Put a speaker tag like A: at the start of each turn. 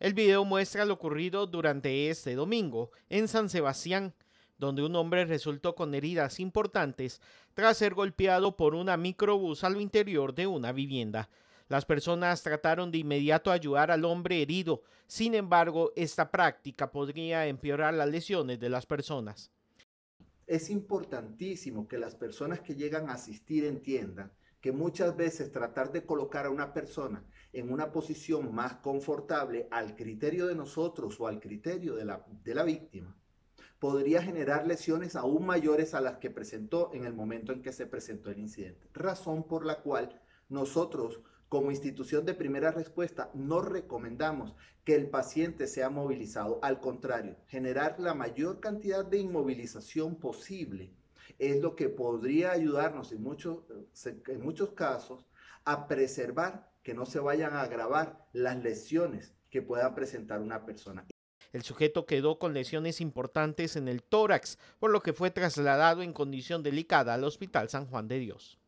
A: El video muestra lo ocurrido durante este domingo en San Sebastián, donde un hombre resultó con heridas importantes tras ser golpeado por una microbús al interior de una vivienda. Las personas trataron de inmediato ayudar al hombre herido, sin embargo, esta práctica podría empeorar las lesiones de las personas.
B: Es importantísimo que las personas que llegan a asistir entiendan que muchas veces tratar de colocar a una persona en una posición más confortable al criterio de nosotros o al criterio de la, víctima podría generar lesiones aún mayores a las que presentó en el momento en que se presentó el incidente. Razón por la cual nosotros como institución de primera respuesta no recomendamos que el paciente sea movilizado. Al contrario, generar la mayor cantidad de inmovilización posible es lo que podría ayudarnos en muchos, en muchos casos a preservar que no se vayan a agravar las lesiones que pueda presentar una persona.
A: El sujeto quedó con lesiones importantes en el tórax, por lo que fue trasladado en condición delicada al Hospital San Juan de Dios.